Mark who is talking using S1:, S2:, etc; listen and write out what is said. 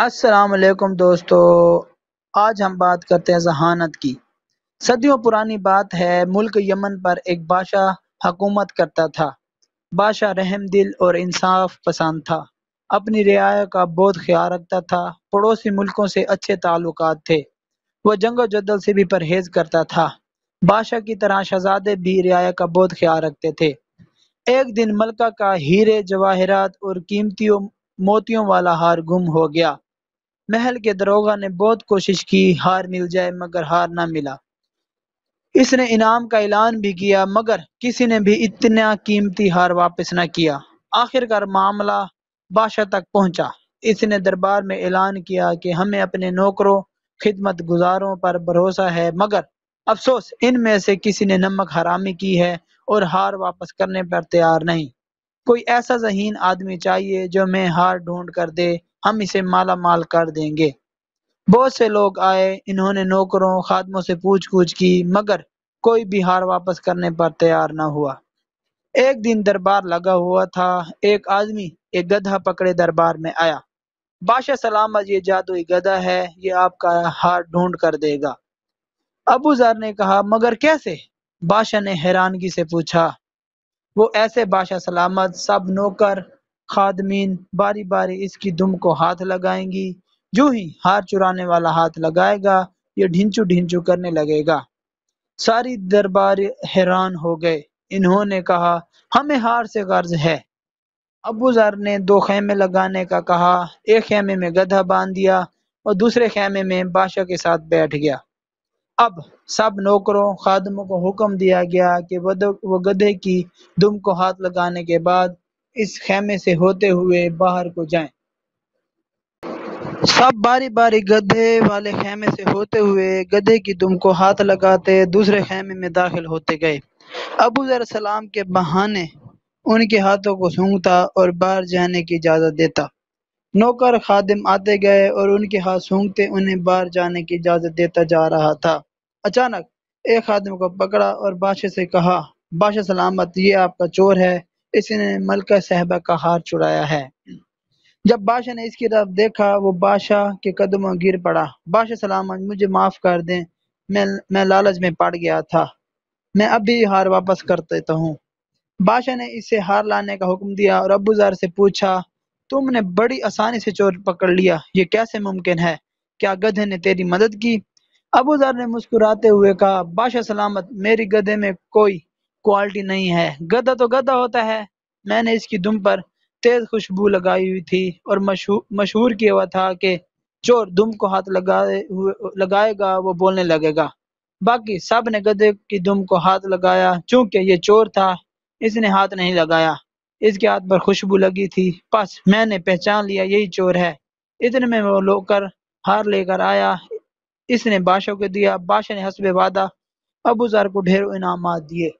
S1: अस्सलाम वालेकुम दोस्तों आज हम बात करते हैं जहानत की सदियों पुरानी बात है मुल्क यमन पर एक बादशाह हकूमत करता था बादशाह रहम दिल और इंसाफ पसंद था अपनी रियाया का बहुत ख्याल रखता था पड़ोसी मुल्कों से अच्छे ताल्लुक थे वह जंगो जदल से भी परहेज करता था बादशाह की तरह शहजादे भी रियाया का बहुत ख्याल रखते थे एक दिन मलका का हीरे जवाहरात और कीमती मोतियों वाला हार गुम हो गया महल के दरोगा ने बहुत कोशिश की हार मिल जाए मगर हार ना मिला इसने इनाम का ऐलान भी किया मगर किसी ने भी इतना कीमती हार वापस ना किया आखिरकार मामला बादशाह तक पहुंचा इसने दरबार में ऐलान किया कि हमें अपने नौकरों खिदमत गुजारों पर भरोसा है मगर अफसोस इनमें से किसी ने नमक हरामी की है और हार वापस करने पर तैयार नहीं कोई ऐसा जहीन आदमी चाहिए जो मैं हार ढूंढ कर दे हम इसे माल कर देंगे बहुत से लोग आए इन्होंने नौकरों खादमों से पूछ पूछ की मगर कोई भी हार वापस करने पर तैयार न हुआ एक दिन दरबार लगा हुआ था एक आदमी एक गधा पकड़े दरबार में आया बादशाह सलामत ये जादुई गधा है ये आपका हार ढूंढ कर देगा अबू जर ने कहा मगर कैसे बादशाह ने हैरानगी से पूछा वो ऐसे बादशाह सलामत सब नौकर खादमीन बारी बारी इसकी दुम को हाथ लगाएंगी जो ही हार चुराने वाला हाथ लगाएगा ये ढिंचू ढिंचू करने लगेगा सारी दरबार हैरान हो गए इन्होंने कहा हमें हार से गर्ज है अबू जर ने दो खेमे लगाने का कहा एक खेमे में गधा बांध दिया और दूसरे खेमे में बादशाह के साथ बैठ गया अब सब नौकरों खादमों को हुक्म दिया गया कि वो गधे की दुम को हाथ लगाने के बाद इस खेमे से होते हुए बाहर को जाएं। सब बारी बारी गधे वाले खेमे से होते हुए गधे की दुम को हाथ लगाते दूसरे खेमे में दाखिल होते गए अबू जर सलाम के बहाने उनके हाथों को सूंघता और बाहर जाने की इजाज़त देता नौकर खादिम आते गए और उनके हाथ सूंघते उन्हें बाहर जाने की इजाज़त देता जा रहा था अचानक एक खादिम को पकड़ा और बादशाह से कहा बादशाह सलामत ये आपका चोर है इसने मलका साहबा का हार चुराया है जब बादशाह ने इसकी तरफ देखा वो बादशाह के कदमों गिर पड़ा बादशाह सलामत मुझे माफ़ कर दें मैं मैं लालच में पड़ गया था मैं अब भी हार वापस कर देता हूँ बादशाह ने इसे हार लाने का हुक्म दिया और अबू से पूछा तुमने बड़ी आसानी से चोर पकड़ लिया ये कैसे मुमकिन है क्या गधे ने तेरी मदद की अबू ने मुस्कुराते हुए कहा बादशाह सलामत मेरी गधे में कोई क्वालिटी नहीं है गधा तो गधा होता है मैंने इसकी दुम पर तेज खुशबू लगाई हुई थी और मशहूर किया हुआ था कि चोर दुम को हाथ लगाए लगाएगा वो बोलने लगेगा बाकी सब ने गधे की दुम को हाथ लगाया चूंकि ये चोर था इसने हाथ नहीं लगाया इसके हाथ पर खुशबू लगी थी बस मैंने पहचान लिया यही चोर है इतने में वो लोकर हार लेकर आया इसने बादशाह को दिया बादशाह ने हसबे वादा अबूजार को ढेर इनाम दिए